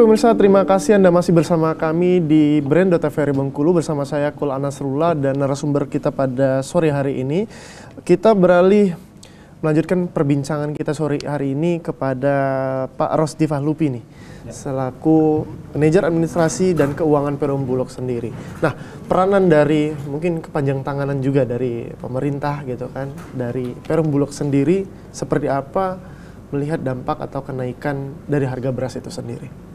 pemirsa, terima kasih Anda masih bersama kami di Brand TVRI Bengkulu bersama saya Kul Anasrula dan narasumber kita pada sore hari ini. Kita beralih melanjutkan perbincangan kita sore hari ini kepada Pak Rosdi Fahlupi nih ya. selaku manajer administrasi dan keuangan Perum Bulog sendiri. Nah, peranan dari mungkin kepanjang tanganan juga dari pemerintah gitu kan, dari Perum Bulog sendiri seperti apa melihat dampak atau kenaikan dari harga beras itu sendiri?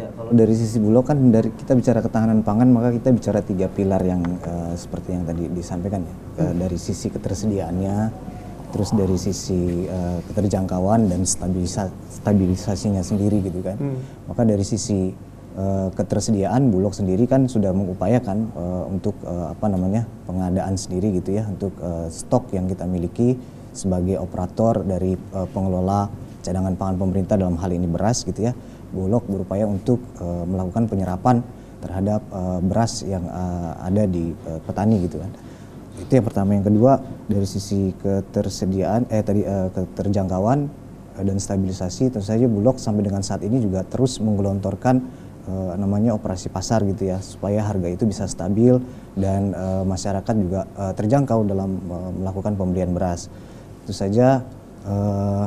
Iya, kalau dari sisi Bulog kan dari kita bicara ketahanan pangan maka kita bicara tiga pilar yang uh, seperti yang tadi disampaikan ya. hmm. dari sisi ketersediaannya, terus dari sisi uh, keterjangkauan dan stabilisa stabilisasinya sendiri gitu kan. Hmm. Maka dari sisi uh, ketersediaan Bulog sendiri kan sudah mengupayakan uh, untuk uh, apa namanya pengadaan sendiri gitu ya untuk uh, stok yang kita miliki sebagai operator dari uh, pengelola cadangan pangan pemerintah dalam hal ini beras gitu ya Bulog berupaya untuk uh, melakukan penyerapan terhadap uh, beras yang uh, ada di uh, petani gitu kan. Itu yang pertama, yang kedua dari sisi ketersediaan eh tadi uh, keterjangkauan uh, dan stabilisasi tentu saja Bulog sampai dengan saat ini juga terus menggelontorkan uh, namanya operasi pasar gitu ya supaya harga itu bisa stabil dan uh, masyarakat juga uh, terjangkau dalam uh, melakukan pembelian beras. Itu saja uh,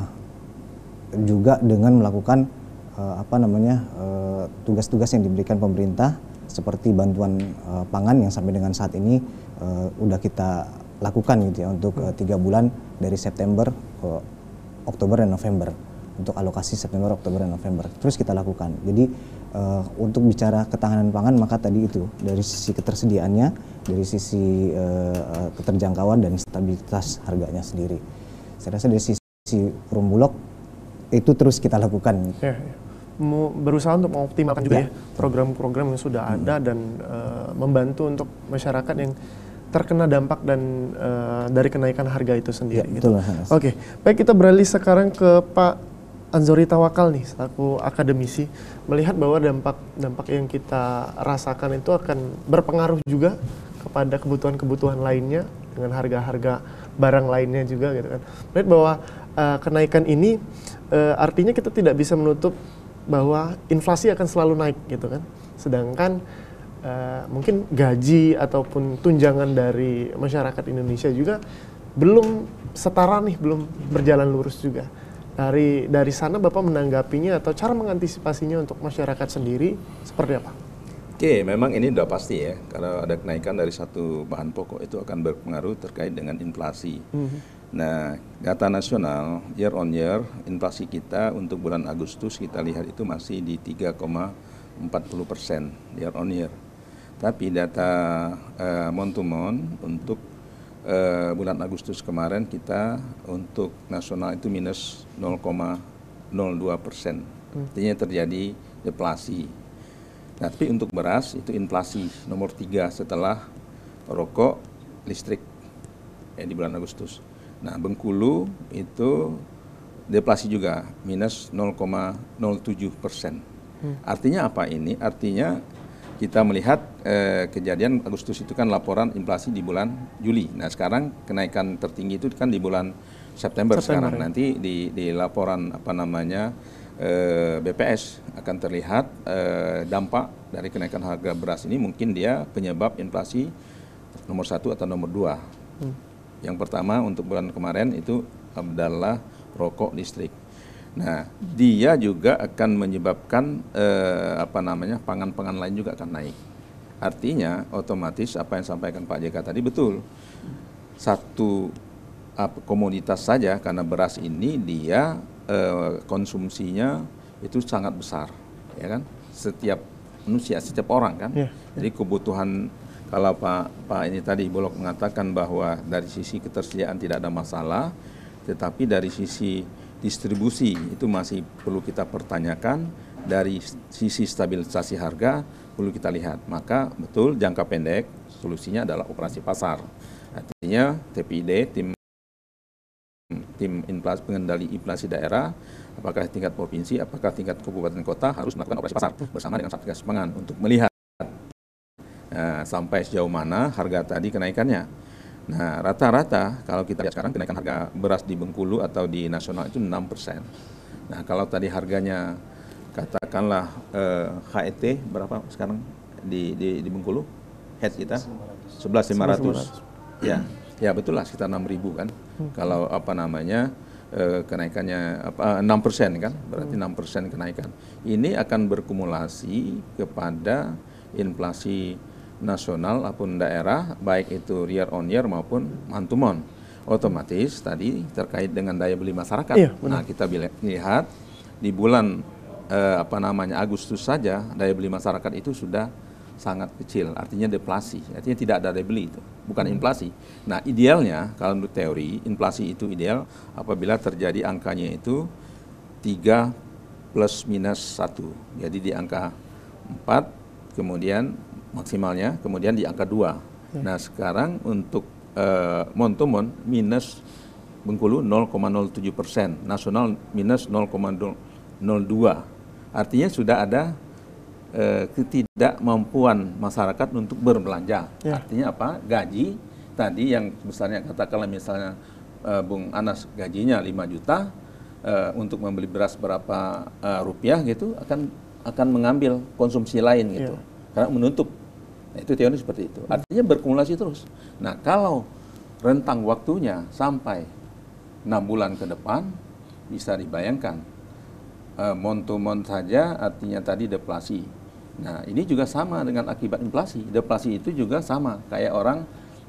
juga dengan melakukan uh, apa namanya eh, tugas-tugas uh, yang diberikan pemerintah seperti bantuan uh, pangan yang sampai dengan saat ini uh, udah kita lakukan gitu ya untuk tiga bulan dari September ke Oktober dan November untuk alokasi September, Oktober, dan November terus kita lakukan. Jadi uh, untuk bicara ketahanan pangan maka tadi itu dari sisi ketersediaannya, dari sisi uh, keterjangkauan dan stabilitas harganya sendiri. Saya rasa dari sisi Perumbulok itu terus kita lakukan. Ya, ya berusaha untuk mengoptimalkan juga iya. ya program-program yang sudah hmm. ada dan uh, membantu untuk masyarakat yang terkena dampak dan uh, dari kenaikan harga itu sendiri. Ya, gitu. Oke, okay. baik kita beralih sekarang ke Pak Anzori Tawakal nih selaku akademisi melihat bahwa dampak dampak yang kita rasakan itu akan berpengaruh juga kepada kebutuhan-kebutuhan lainnya dengan harga-harga barang lainnya juga gitu kan. Melihat bahwa uh, kenaikan ini uh, artinya kita tidak bisa menutup bahwa inflasi akan selalu naik gitu kan. Sedangkan uh, mungkin gaji ataupun tunjangan dari masyarakat Indonesia juga belum setara nih, belum berjalan lurus juga. Dari dari sana Bapak menanggapinya atau cara mengantisipasinya untuk masyarakat sendiri seperti apa? Oke, memang ini sudah pasti ya. Kalau ada kenaikan dari satu bahan pokok itu akan berpengaruh terkait dengan inflasi. Mm -hmm Nah, data nasional year on year inflasi kita untuk bulan Agustus kita lihat itu masih di 3,40 persen year on year. Tapi data uh, month to month untuk uh, bulan Agustus kemarin kita untuk nasional itu minus 0,02 persen. Hmm. Artinya terjadi deflasi. Nah, tapi untuk beras itu inflasi nomor tiga setelah rokok, listrik ya, di bulan Agustus. Nah, Bengkulu itu deflasi juga minus 0,07 persen. Hmm. Artinya apa ini? Artinya kita melihat eh, kejadian Agustus itu kan laporan inflasi di bulan Juli. Nah, sekarang kenaikan tertinggi itu kan di bulan September, September sekarang. Ya. Nanti di, di laporan apa namanya eh, BPS akan terlihat eh, dampak dari kenaikan harga beras ini mungkin dia penyebab inflasi nomor satu atau nomor dua. Hmm. Yang pertama untuk bulan kemarin itu adalah rokok listrik. Nah, dia juga akan menyebabkan eh, apa namanya pangan-pangan lain juga akan naik. Artinya otomatis apa yang sampaikan Pak JK tadi betul. Satu komoditas saja karena beras ini dia eh, konsumsinya itu sangat besar, ya kan? Setiap manusia, setiap orang kan. Yeah, yeah. Jadi kebutuhan kalau Pak Pak ini tadi Bolok mengatakan bahwa dari sisi ketersediaan tidak ada masalah, tetapi dari sisi distribusi itu masih perlu kita pertanyakan dari sisi stabilisasi harga perlu kita lihat. Maka betul jangka pendek solusinya adalah operasi pasar. Artinya TPID tim tim inflasi pengendali inflasi daerah apakah tingkat provinsi apakah tingkat kabupaten kota harus melakukan operasi pasar bersama dengan Satgas Pangan untuk melihat Eh, sampai sejauh mana harga tadi kenaikannya. Nah, rata-rata kalau kita lihat sekarang kenaikan harga beras di Bengkulu atau di nasional itu 6 persen. Nah, kalau tadi harganya katakanlah eh, HET berapa sekarang di, di, di Bengkulu? Head kita? 11.500. ratus. ya, ya betul lah sekitar 6.000 kan. Hmm. Kalau apa namanya eh, kenaikannya enam persen kan, berarti enam persen kenaikan. Ini akan berkumulasi kepada inflasi nasional maupun daerah baik itu year on year maupun month to otomatis tadi terkait dengan daya beli masyarakat iya, nah kita lihat di bulan eh, apa namanya Agustus saja daya beli masyarakat itu sudah sangat kecil artinya deflasi artinya tidak ada daya beli itu bukan hmm. inflasi nah idealnya kalau menurut teori inflasi itu ideal apabila terjadi angkanya itu 3 plus minus 1 jadi di angka 4 kemudian maksimalnya, kemudian di angka 2. Ya. Nah, sekarang untuk uh, minus Bengkulu 0,07 persen, nasional minus 0,02. Artinya sudah ada uh, ketidakmampuan masyarakat untuk berbelanja. Ya. Artinya apa? Gaji tadi yang besarnya katakanlah misalnya uh, Bung Anas gajinya 5 juta, uh, untuk membeli beras berapa uh, rupiah gitu akan akan mengambil konsumsi lain gitu Ya. karena menutup itu teori seperti itu. Artinya berkumulasi terus. Nah, kalau rentang waktunya sampai 6 bulan ke depan, bisa dibayangkan. E, montu mont saja artinya tadi deflasi. Nah, ini juga sama dengan akibat inflasi. Deflasi itu juga sama. Kayak orang,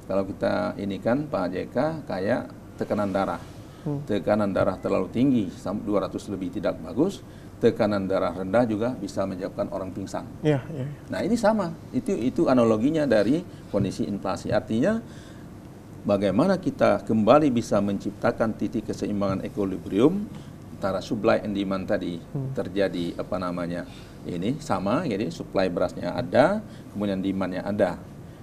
kalau kita ini kan Pak JK, kayak tekanan darah Tekanan darah terlalu tinggi, 200 lebih tidak bagus. Tekanan darah rendah juga bisa menyebabkan orang pingsan. Ya, ya, ya. Nah ini sama, itu itu analoginya dari kondisi inflasi. Artinya bagaimana kita kembali bisa menciptakan titik keseimbangan ekuilibrium antara supply and demand tadi hmm. terjadi apa namanya ini sama jadi supply berasnya ada kemudian demandnya ada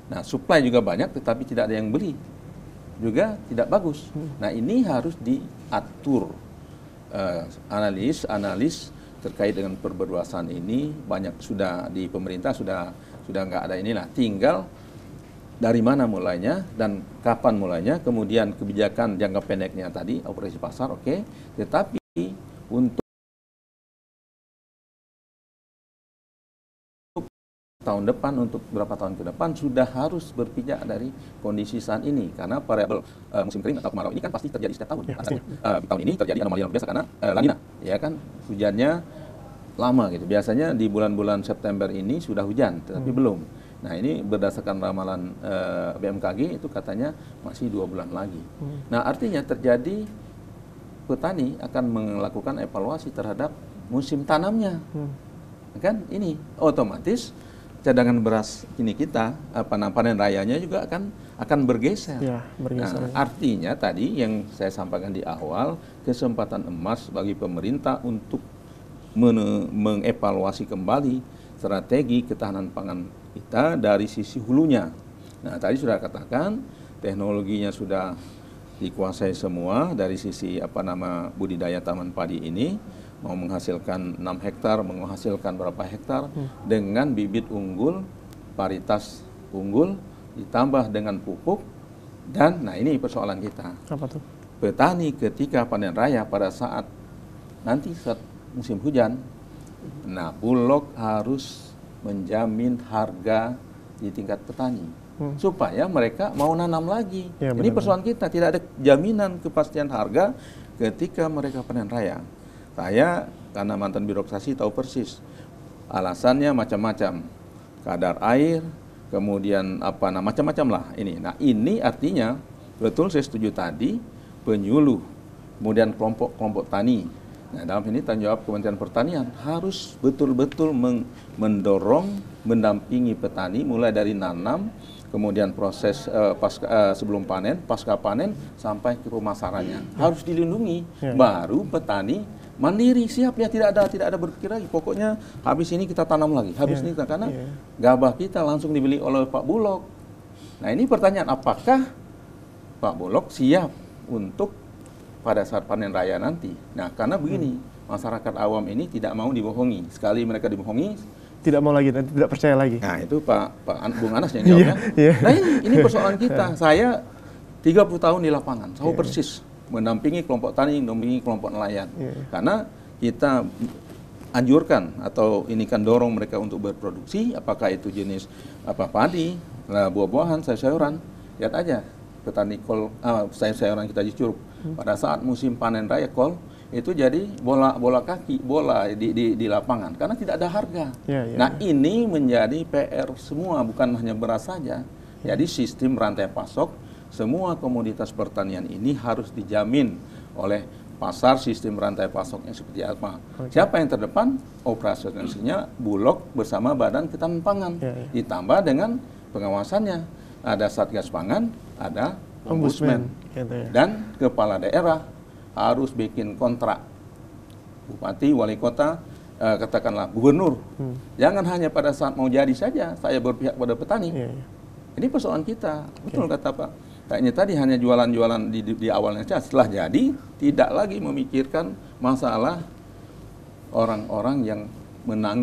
nah supply juga banyak tetapi tidak ada yang beli juga tidak bagus. Hmm. Nah ini harus diatur. Analis-analis eh, terkait dengan perbebasan ini banyak sudah di pemerintah sudah sudah nggak ada inilah. Tinggal dari mana mulainya dan kapan mulainya, kemudian kebijakan jangka pendeknya tadi operasi pasar, oke. Okay. Tetapi tahun depan untuk berapa tahun ke depan sudah harus berpijak dari kondisi saat ini karena variabel uh, musim kering atau kemarau ini kan pasti terjadi setiap tahun. Ya, uh, tahun ini terjadi anomali luar biasa karena uh, lanina, ya kan hujannya lama gitu. Biasanya di bulan-bulan September ini sudah hujan, tetapi hmm. belum. Nah ini berdasarkan ramalan uh, BMKG itu katanya masih dua bulan lagi. Hmm. Nah artinya terjadi petani akan melakukan evaluasi terhadap musim tanamnya, hmm. kan ini otomatis cadangan beras ini kita apa namanya panen rayanya juga akan akan bergeser. Ya, bergeser. Nah, ya. artinya tadi yang saya sampaikan di awal kesempatan emas bagi pemerintah untuk mengevaluasi kembali strategi ketahanan pangan kita dari sisi hulunya. Nah, tadi sudah katakan teknologinya sudah dikuasai semua dari sisi apa nama budidaya taman padi ini mau menghasilkan 6 hektar, menghasilkan berapa hektar hmm. dengan bibit unggul, paritas unggul ditambah dengan pupuk dan nah ini persoalan kita. Apa tuh? Petani ketika panen raya pada saat nanti saat musim hujan, nah Bulog harus menjamin harga di tingkat petani hmm. supaya mereka mau nanam lagi. Ya, ini persoalan kita tidak ada jaminan kepastian harga ketika mereka panen raya. Saya karena mantan birokrasi tahu persis. Alasannya macam-macam. Kadar air, kemudian apa nah macam-macam lah ini. Nah, ini artinya betul saya setuju tadi penyuluh, kemudian kelompok-kelompok tani. Nah, dalam ini tanggung jawab Kementerian Pertanian harus betul-betul mendorong, mendampingi petani mulai dari nanam, kemudian proses uh, eh, pas, uh, eh, sebelum panen, pasca panen sampai ke pemasarannya. Hmm. Harus dilindungi ya. baru petani mandiri siap ya tidak ada tidak ada berpikir lagi pokoknya habis ini kita tanam lagi habis yeah. ini karena yeah. gabah kita langsung dibeli oleh Pak Bulog nah ini pertanyaan apakah Pak Bulog siap untuk pada saat panen raya nanti nah karena begini hmm. masyarakat awam ini tidak mau dibohongi sekali mereka dibohongi tidak mau lagi nanti tidak percaya lagi nah itu Pak Pak Bung Anas yang jawabnya yeah. Iya. nah ini, ini persoalan kita saya 30 tahun di lapangan tahu yeah. persis menampingi kelompok tani, menampingi kelompok nelayan. Yeah. Karena kita anjurkan atau ini kan dorong mereka untuk berproduksi, apakah itu jenis apa padi, buah-buahan, sayur-sayuran. Lihat aja petani kol ah, sayur-sayuran kita jujur hmm. Pada saat musim panen raya kol itu jadi bola bola kaki bola di, di, di lapangan karena tidak ada harga. Yeah, yeah, nah yeah. ini menjadi PR semua bukan hanya beras saja. Iya. Jadi sistem rantai pasok semua komoditas pertanian ini harus dijamin oleh pasar sistem rantai pasoknya seperti apa. Okay. Siapa yang terdepan? Operasionalnya Bulog bersama Badan Ketahanan Pangan. Yeah, yeah. Ditambah dengan pengawasannya. Ada Satgas Pangan, ada Ombudsman. Gitu ya. Dan kepala daerah harus bikin kontrak. Bupati, wali kota, eh, katakanlah gubernur. Hmm. Jangan hanya pada saat mau jadi saja saya berpihak pada petani. Yeah, yeah. Ini persoalan kita. Betul okay. kata Pak ini tadi hanya jualan-jualan di, di, di awalnya saja. Setelah jadi, tidak lagi memikirkan masalah orang-orang yang menanggung